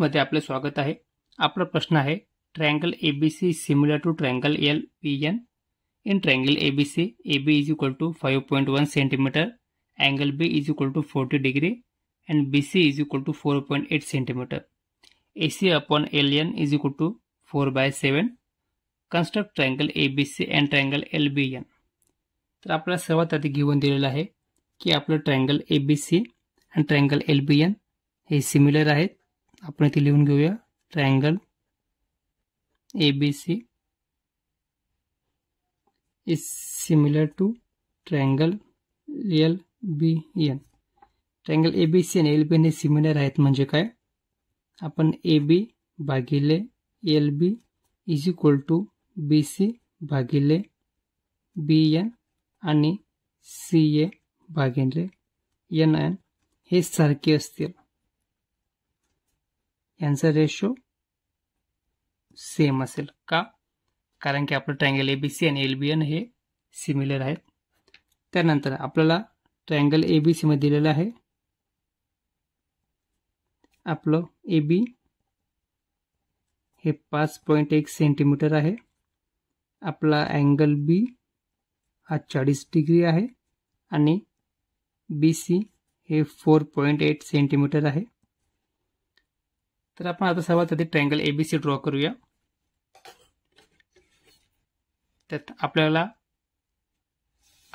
मध्ये आपले स्वागत आहे आपला प्रश्न आहे triangle A B C similar to triangle L P N in triangle A B C A B is equal to five point one centimetre angle B is equal to forty degree and B C is equal to four point eight centimetre A C upon L N is equal to four by seven construct triangle A B C and triangle L B N तर आपल्याला सर्वात आधी घेऊन दिलेलं आहे की आपलं triangle A B C and triangle L B N हे सिमिलर आहेत आपण इथे लिहून घेऊया triangle A B C is similar to triangle L B N triangle A B C आणि एल बी एन हे सिमिलर आहेत म्हणजे काय आपण ए बी भागिले L B is equal to B C भागिले बी एन आणि सी ए भागिले एन एन हे सारखे असतील यांचा रेशो सेम असेल का कारण की आपलं ट्रँगल ए बी सी आणि एल बी एन हे सिमिलर आहेत त्यानंतर आपल्याला ट्रँगल ए बी सीमध्ये दिलेलं आहे आपलं ए बी हे पाच पॉईंट एक सेंटीमीटर आहे आपला अँगल बी हा चाळीस डिग्री आहे आणि बी सी हे फोर पॉईंट एट सेंटीमीटर आहे तर आपण आता सर्वात आधी ट्रँगल एबीसी ड्रॉ करूया त्यात आपल्याला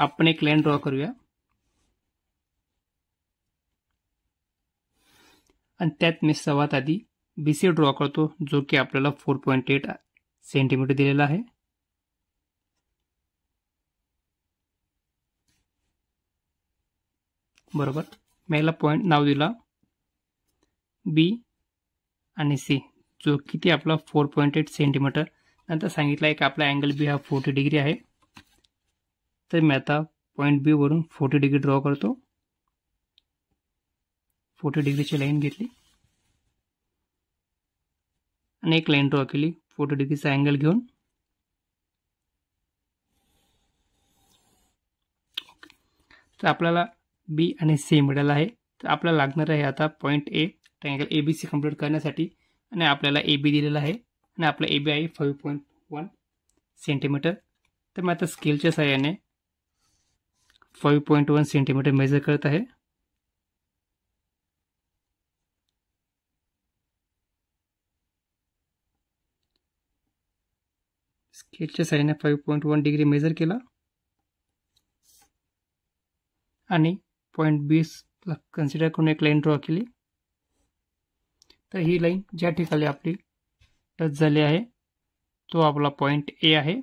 आपण एक लाईन ड्रॉ करूया आणि त्यात मी सर्वात आधी बी सी ड्रॉ करतो जो की आपल्याला फोर पॉईंट एट सेंटीमीटर दिलेला आहे बरोबर मी याला पॉईंट नाव दिला बी आणि सी जो किती आपला फोर पॉईंट एट सेंटीमीटर नंतर सांगितलं आहे की आपला अँगल बी हा फोर्टी डिग्री आहे तर मी आता पॉईंट बीवरून फोर्टी डिग्री ड्रॉ करतो फोर्टी डिग्रीची लाईन घेतली आणि एक लाईन ड्रॉ केली फोर्टी डिग्रीचा अँगल घेऊन तर आपल्याला बी आणि सी मिळाला आहे तर आपल्याला लागणार आहे आता point A triangle A B C complete करण्यासाठी आणि आपल्याला ए बी दिलेला आहे आणि आपला ए बी आहे फाईव्ह पॉईंट वन सेंटीमीटर तर मी आता स्केलच्या सहाय्याने five point one centimetre measure करत आहे स्केलच्या साह्याने five point one degree measure केला आणि पॉईंट बीस कन्सिडर करून एक लाईन ड्रॉ केली तर ही लाईन ज्या ठिकाणी आपली टच झाली आहे तो आपला पॉईंट ए आहे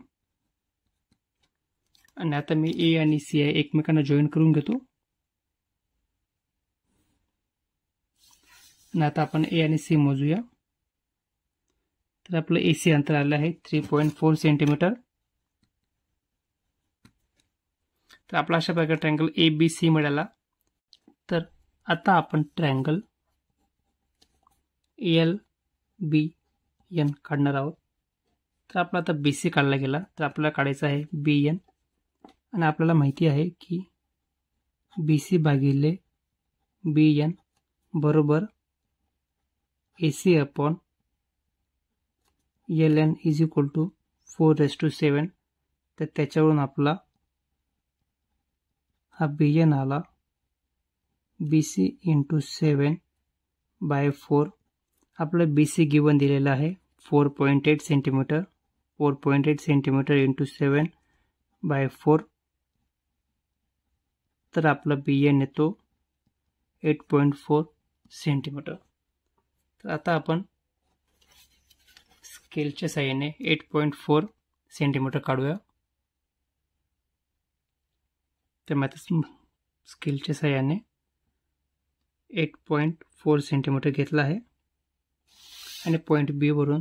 आणि आता मी ए आणि सी आय एकमेकांना जॉईन करून घेतो आणि आता आपण ए आणि सी मोजूया तर आपलं ए सी अंतर आलं आहे थ्री पॉईंट फोर सेंटीमीटर तर आपला अशा प्रकारे ट्रँगल ए बी सी मिळाला तर आता आपण ट्रँगल एल बी एन काढणार आहोत तर आपला आता बी सी काढला गेला तर आपल्याला काढायचं आहे बी एन आणि आपल्याला माहिती आहे की बी सी भागिले बी एन बरोबर A C upon L N is equal to four is to seven तर त्याच्यावरून आपला हा बी एन आला B C into seven by four आपलं बी सी गिवन दिलेलं आहे four point eight centimetre four point eight centimetre into seven by four तर आपला बी एन येतो एट पॉईंट फोर सेंटीमीटर तर आता आपण स्केलच्या साह्याने एट पॉईंट फोर सेंटीमीटर काढूया तर मात्र स्केलच्या साह्याने एट पॉईंट फोर सेंटीमीटर घेतला आहे आणि पॉईंट बीवरून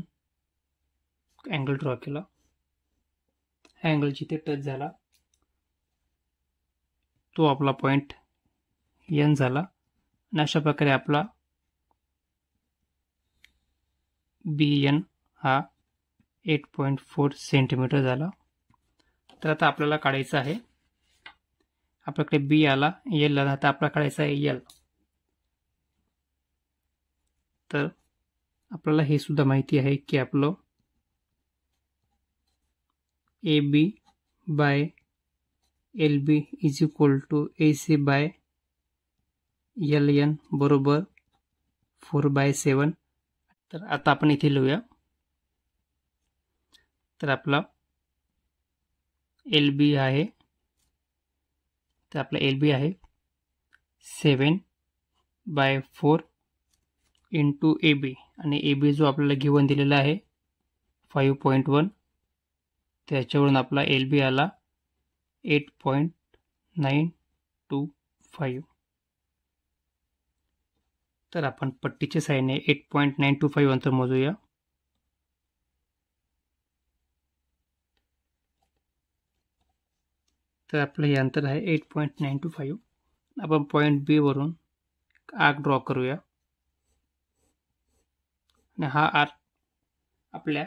अँगल ड्रॉ केला अँगल जिथे टच झाला तो आपला पॉईंट एन झाला आणि अशा प्रकारे आपला बी एन हा एट पॉईंट फोर सेंटीमीटर झाला तर आता आपल्याला काढायचं आहे आपल्याकडे बी आला एल आला आता आपला काढायचा आहे एल तर आपल्याला हे सुद्धा माहिती आहे की आपलं A B by L B is equal to A C by L N बरोबर फोर बाय सेवन तर आता आपण इथे लिहूया तर आपला एल बी आहे तर आपला एल बी आहे seven by four into A B आणि ए बी जो आपल्याला घेऊन दिलेला आहे फाईव्ह पॉईंट वन त्याच्यावरून आपला एल बी आला eight point nine two five तर आपण पट्टीच्या साईडने eight point nine two five अंतर मोजूया तर आपलं हे अंतर आहे eight point nine two five आपण पॉईंट बी वरून आग ड्रॉ करूया आणि हा आर आपल्या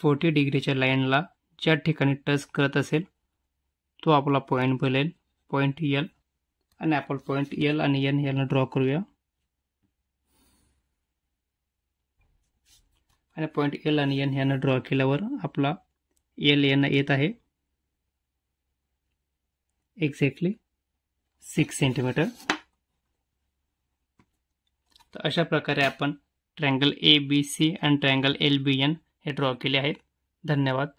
फोर्टी डिग्रीच्या लाईनला ज्या ठिकाणी टच करत असेल तो आपला पॉईंट बनेल पॉईंट यल आणि आपण पॉईंट यल आणि एन याला ड्रॉ करूया आणि पॉईंट एल आणि एन ह्यानं ड्रॉ केल्यावर आपला एल यांना येत आहे एक्झॅक्टली सिक्स सेंटीमीटर तर अशा प्रकारे आपण triangle A B C and triangle L B N हे ड्रॉ केले आहेत धन्यवाद